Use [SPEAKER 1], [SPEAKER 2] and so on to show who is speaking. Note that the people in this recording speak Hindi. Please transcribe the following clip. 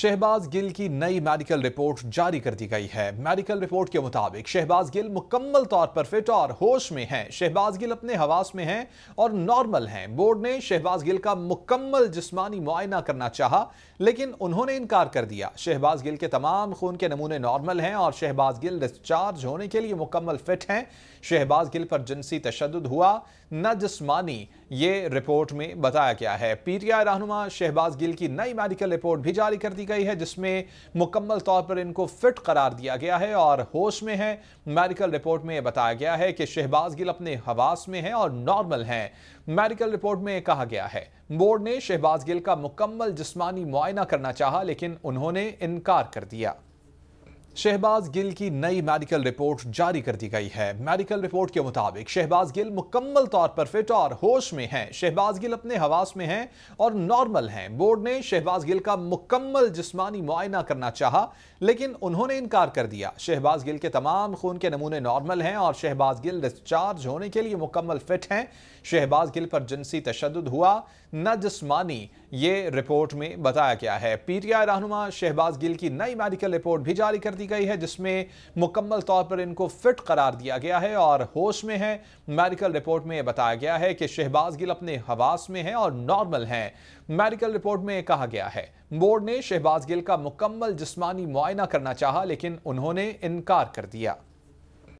[SPEAKER 1] शहबाज गिल की नई मेडिकल रिपोर्ट जारी कर दी गई है मेडिकल रिपोर्ट के मुताबिक शहबाज गिल मुकम्मल तौर पर फिट और होश में हैं शहबाज गिल अपने हवास में हैं और नॉर्मल हैं बोर्ड ने शहबाज गिल का मुकम्मल जिस्मानी मुआयना करना चाहा लेकिन उन्होंने इनकार कर दिया शहबाज गिल के तमाम खून के नमूने नॉर्मल हैं और शहबाज गिल डिस्चार्ज होने के लिए मुकम्मल फिट हैं शहबाज गिल पर जिनसी तशद हुआ न जिसमानी ये रिपोर्ट में बताया गया है पीटीआई रहनुमा शहबाज गिल की नई मेडिकल रिपोर्ट भी जारी कर दी गई है जिसमें मुकम्मल तौर पर इनको फिट करार दिया गया है और होश में है मेडिकल रिपोर्ट में बताया गया है कि शहबाज गिल अपने हवास में है और नॉर्मल हैं मेडिकल रिपोर्ट में कहा गया है बोर्ड ने शहबाज गिल का मुकम्मल जिसमानी मुआयना करना चाह लेकिन उन्होंने इनकार कर दिया शहबाज गिल की नई मेडिकल रिपोर्ट जारी कर दी गई है मेडिकल रिपोर्ट के मुताबिक शहबाज गिल मुकम्मल तौर पर फिट और होश में हैं शहबाज गिल अपने हवास में हैं और नॉर्मल हैं बोर्ड ने शहबाज गिल का मुकम्मल जिस्मानी मुआयना करना चाहा लेकिन उन्होंने इनकार कर दिया शहबाज गिल के तमाम खून के नमूने नॉर्मल हैं और शहबाज गिल डिस्चार्ज होने के लिए मुकम्मल फिट हैं शहबाज गिल पर जिनसी तशद हुआ न जिसमानी ये रिपोर्ट में बताया गया है पीटीआई रहनुमा शहबाज गिल की नई मेडिकल रिपोर्ट भी जारी कर दी गई है जिसमें मुकम्मल तौर पर इनको फिट करार दिया गया है और होश में है मेडिकल रिपोर्ट में बताया गया है कि शहबाज गिल अपने हवास में है और नॉर्मल हैं मेडिकल रिपोर्ट में कहा गया है बोर्ड ने शहबाज गिल का मुकम्मल जिसमानी मुआयना करना चाहा लेकिन उन्होंने इनकार कर दिया